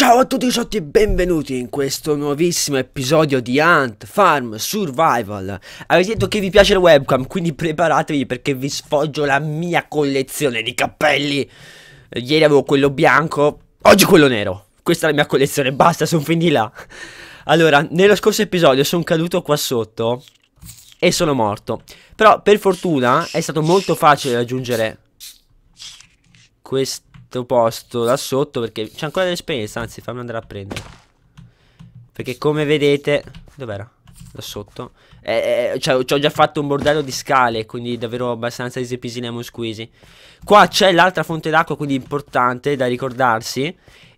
Ciao a tutti ciotti e benvenuti in questo nuovissimo episodio di Hunt Farm Survival Avete detto che vi piace la webcam quindi preparatevi perché vi sfoggio la mia collezione di cappelli Ieri avevo quello bianco, oggi quello nero Questa è la mia collezione, basta sono fin di là Allora, nello scorso episodio sono caduto qua sotto e sono morto Però per fortuna è stato molto facile raggiungere questo quinto posto là sotto perché c'è ancora dell'esperienza, anzi fammi andare a prendere. Perché come vedete... Dov'era? Da sotto. Eh, eh, cioè, ci ho già fatto un bordello di scale, quindi davvero abbastanza easy peasy lemon squeezy. Qua c'è l'altra fonte d'acqua, quindi importante da ricordarsi.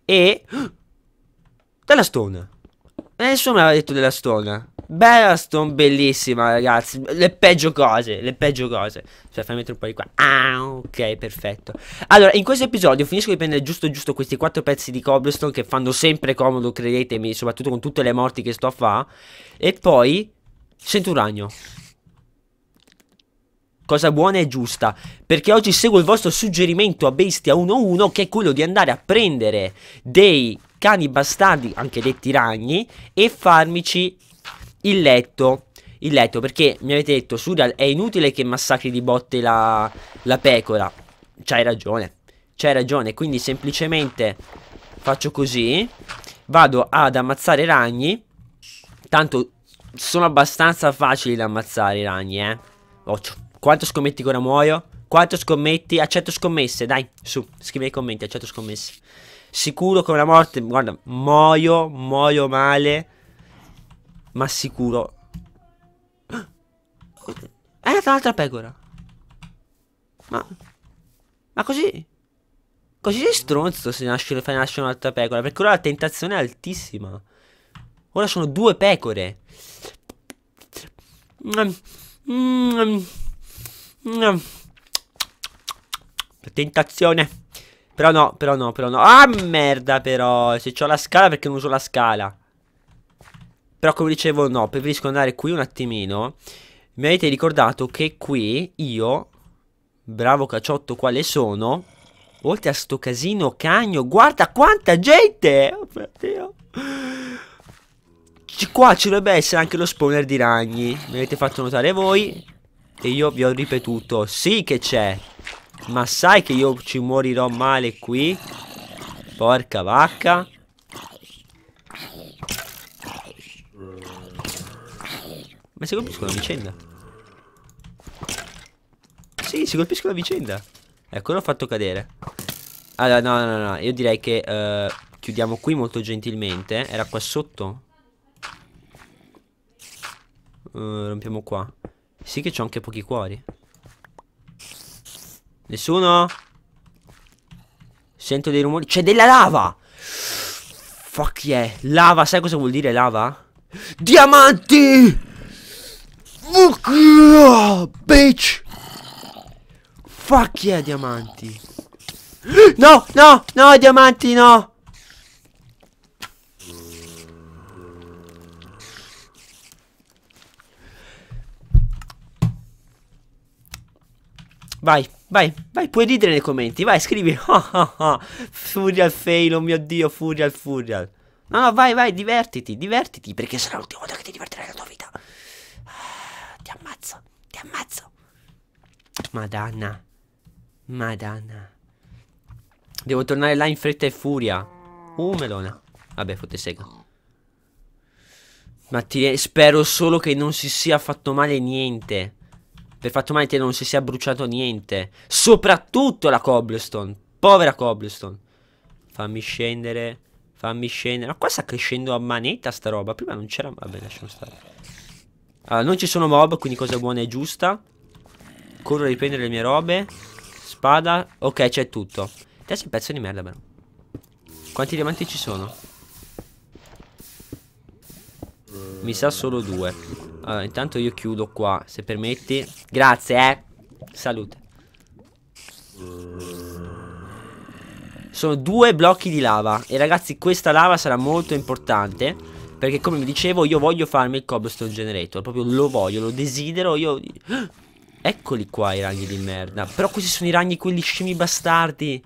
E... Della stone. Nessuno mi aveva detto della Stone. Bella Stone, bellissima, ragazzi. Le peggio cose, le peggio cose. Cioè, fammi mettere un po' di qua. Ah, ok, perfetto. Allora, in questo episodio finisco di prendere giusto giusto questi quattro pezzi di cobblestone che fanno sempre comodo, credetemi, soprattutto con tutte le morti che sto a fare. E poi sento un ragno. Cosa buona e giusta, perché oggi seguo il vostro suggerimento a Bestia 1-1, che è quello di andare a prendere dei cani bastardi, anche detti ragni, e farmici il letto. Il letto, perché mi avete detto, Sudal, è inutile che massacri di botte la, la pecora. C'hai ragione, c'hai ragione, quindi semplicemente faccio così, vado ad ammazzare ragni, tanto sono abbastanza facili da ammazzare i ragni, eh. Occhio. Quanto scommetti che ora muoio? Quanto scommetti? Accetto scommesse, dai, su, scrivi nei commenti, accetto scommesse. Sicuro come la morte. Guarda, muoio, muoio male. Ma sicuro. È andata un'altra pecora. Ma... Ma così... Così sei stronzo se nasce, fai nascere un'altra pecora. Perché ora la tentazione è altissima. Ora sono due pecore. La tentazione. Però no, però no, però no. Ah, merda, però. Se c'ho la scala, perché non uso la scala? Però, come dicevo, no. Preferisco andare qui un attimino. Mi avete ricordato che qui io, bravo cacciotto quale sono, oltre a sto casino cagno, guarda quanta gente! Oh, mio Dio. qua ci dovrebbe essere anche lo spawner di ragni. Mi avete fatto notare voi. E io vi ho ripetuto, sì che c'è. Ma sai che io ci morirò male qui? Porca vacca. Ma si colpiscono la vicenda. Sì, si colpiscono la vicenda. Ecco, l'ho fatto cadere. Allora, no, no, no. Io direi che uh, chiudiamo qui molto gentilmente. Era qua sotto? Uh, rompiamo qua. Sì che c'ho anche pochi cuori. Nessuno? Sento dei rumori. C'è della lava! Fuck yeah. Lava, sai cosa vuol dire lava? Diamanti! Fuck yeah, bitch! Fuck yeah, diamanti! No, no, no, diamanti, no! Vai, vai, vai, puoi ridere nei commenti, vai, scrivi. Oh, Furial fail, oh mio dio, Furial, Furial. No, no, vai, vai, divertiti, divertiti, perché sarà l'ultima volta che ti divertirai nella tua vita. Ah, ti ammazzo, ti ammazzo. Madonna, madonna. Devo tornare là in fretta e furia. Uh, melona. Vabbè, fotte sega. Ma ti, eh, spero solo che non si sia fatto male niente per fatto male che non si sia bruciato niente. Soprattutto la cobblestone. Povera cobblestone. Fammi scendere. Fammi scendere. Ma qua sta crescendo a manetta sta roba. Prima non c'era... Vabbè, lasciamo stare. Allora, non ci sono mob, quindi cosa buona e giusta. Corro a riprendere le mie robe. Spada. Ok, c'è tutto. Te sei un pezzo di merda, però. Quanti diamanti ci sono? Mi sa solo due. Allora, intanto io chiudo qua, se permetti. Grazie, eh. Salute. Sono due blocchi di lava. E ragazzi, questa lava sarà molto importante. Perché come vi dicevo, io voglio farmi il cobblestone generator. Proprio lo voglio, lo desidero. Io... Eccoli qua i ragni di merda. Però questi sono i ragni quelli scemi bastardi.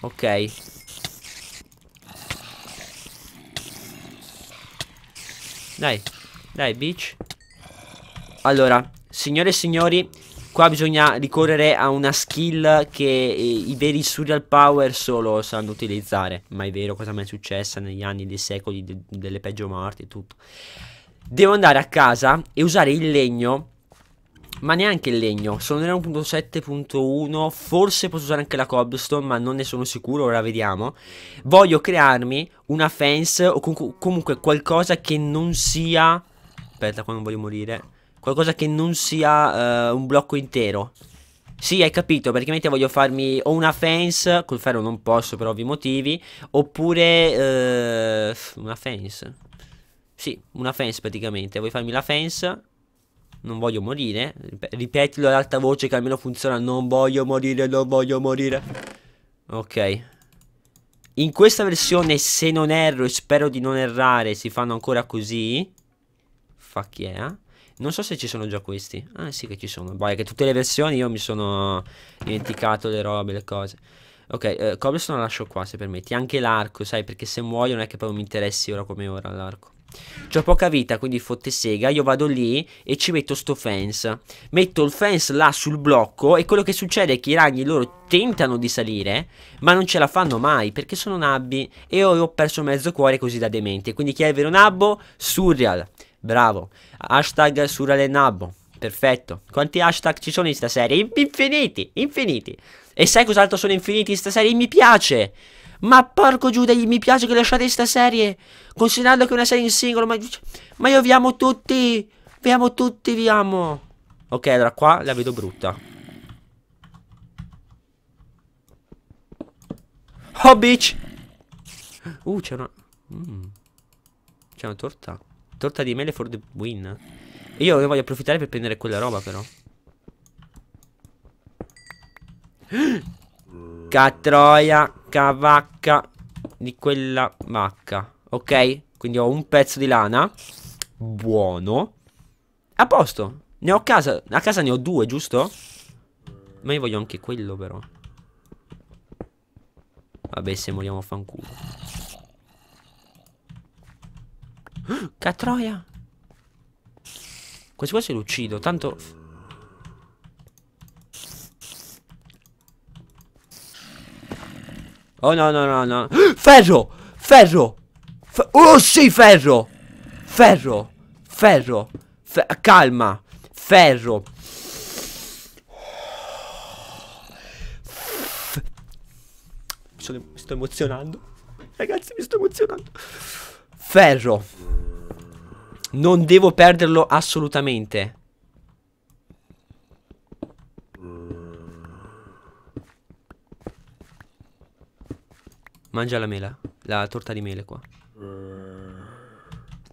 Ok. Dai, dai, bitch. Allora, signore e signori, qua bisogna ricorrere a una skill che eh, i veri surreal power solo sanno utilizzare. Ma è vero, cosa mi è successa negli anni, dei secoli, de delle peggio morti e tutto. Devo andare a casa e usare il legno ma neanche il legno. Sono nella 1.7.1, forse posso usare anche la cobblestone, ma non ne sono sicuro, ora vediamo. Voglio crearmi una fence o com comunque qualcosa che non sia... Aspetta, qua non voglio morire. Qualcosa che non sia uh, un blocco intero. Sì, hai capito, praticamente voglio farmi o una fence, col ferro non posso per ovvi motivi, oppure uh, una fence. Sì, una fence praticamente, vuoi farmi la fence non voglio morire. Ripetilo ad alta voce che almeno funziona. Non voglio morire, non voglio morire. Ok. In questa versione, se non erro e spero di non errare, si fanno ancora così. Fuck yeah. Non so se ci sono già questi. Ah sì che ci sono. Vai, che tutte le versioni io mi sono dimenticato le robe, le cose. Ok, eh, cobblestone la lascio qua se permetti. Anche l'arco, sai, perché se muoio non è che poi mi interessi ora come ora l'arco. C'ho poca vita, quindi fotte Io vado lì e ci metto sto fence. Metto il fence là sul blocco e quello che succede è che i ragni loro tentano di salire, ma non ce la fanno mai perché sono nabbi e io ho perso mezzo cuore così da demente. Quindi chi è il vero nabbo? Surreal. Bravo. Hashtag Surreal e nabbo. Perfetto. Quanti hashtag ci sono in sta serie? Infiniti, infiniti. E sai cos'altro sono infiniti in sta serie? Mi piace. Ma porco Giuda, mi piace che lasciate questa serie. Considerando che è una serie in singolo, ma, ma io vi amo tutti. Vi amo tutti, vi amo. Ok, allora qua la vedo brutta. Oh, bitch. Uh, c'è una... Mm. C'è una torta. Torta di mele for the win. io voglio approfittare per prendere quella roba, però. Cattroia vacca di quella vacca. Ok? Quindi ho un pezzo di lana. Buono. A posto. Ne ho a casa. A casa ne ho due, giusto? Ma io voglio anche quello, però. Vabbè, se moriamo fanculo. Catroia. qua se lo uccido. Tanto... Oh no, no, no, no. Ferro! Ferro! Fer oh sì, ferro! Ferro! Ferro! Fer calma! Ferro! Sono, mi sto emozionando. Ragazzi, mi sto emozionando. Ferro. Non devo perderlo assolutamente. Mangia la mela. La torta di mele qua.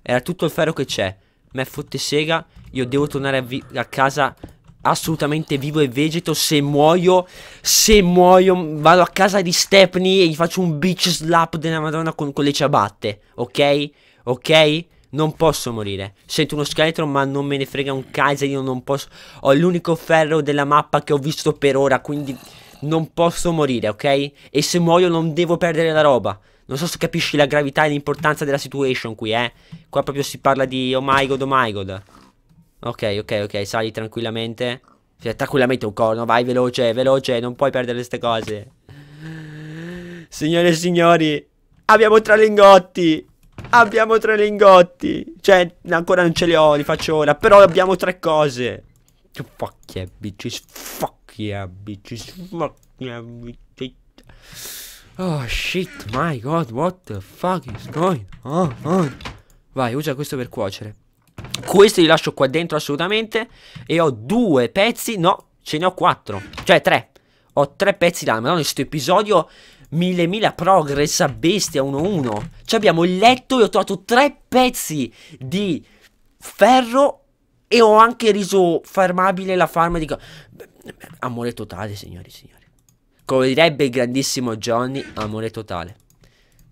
Era tutto il ferro che c'è. Me fotte sega. Io devo tornare a, a casa assolutamente vivo e vegeto. Se muoio, se muoio, vado a casa di Stepney e gli faccio un bitch slap della Madonna con, con le ciabatte. Ok? Ok? Non posso morire. Sento uno scheletro, ma non me ne frega un cazzo. Io non posso. Ho l'unico ferro della mappa che ho visto per ora. Quindi non posso morire, ok? E se muoio non devo perdere la roba. Non so se capisci la gravità e l'importanza della situation qui, eh. Qua proprio si parla di oh my god, oh my god. Ok, ok, ok, sali tranquillamente. Cioè, tranquillamente un corno, vai veloce, veloce, non puoi perdere queste cose. Signore e signori, abbiamo tre lingotti. Abbiamo tre lingotti. Cioè, ancora non ce li ho, li faccio ora. Però abbiamo tre cose. Fuck yeah, bitches. Fuck. Slovacchia, bitch. Slovacchia, bitch. Oh shit, my god, what the fuck is going on? Vai, usa questo per cuocere. Questo li lascio qua dentro assolutamente. E ho due pezzi, no, ce ne ho quattro. Cioè tre. Ho tre pezzi d'arma. No, in questo episodio mille mila progress a bestia 1-1. Cioè abbiamo il letto e ho trovato tre pezzi di ferro e ho anche reso farmabile la farma di... Amore totale, signori e signori. Come direbbe il grandissimo Johnny, amore totale.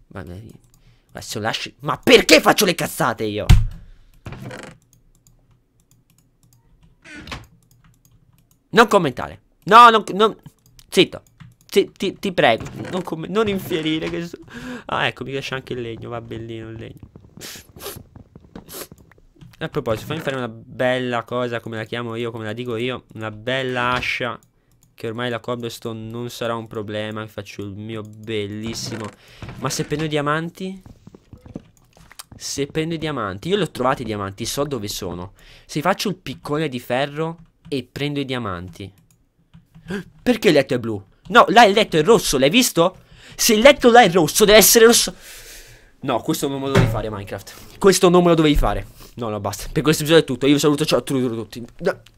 Vabbè, adesso lasci... Ma perché faccio le cazzate io? Non commentare. No, non... non... Zitto. Ti, ti, ti, prego, non, non infierire. Che so... Ah, ecco, mi lascia anche il legno. Va bellino il legno. A proposito, fammi fare una bella cosa, come la chiamo io, come la dico io, una bella ascia che ormai la cobblestone non sarà un problema, faccio il mio bellissimo. Ma se prendo i diamanti? Se prendo i diamanti, io li ho trovati i diamanti, so dove sono. Se faccio il piccone di ferro e prendo i diamanti. Perché il letto è blu? No, là il letto è rosso, l'hai visto? Se il letto là è rosso, deve essere rosso. No, questo non me lo devi fare Minecraft. Questo non me lo dovevi fare. No, no, basta. Per questo episodio è tutto. Io vi saluto, ciao a tutti.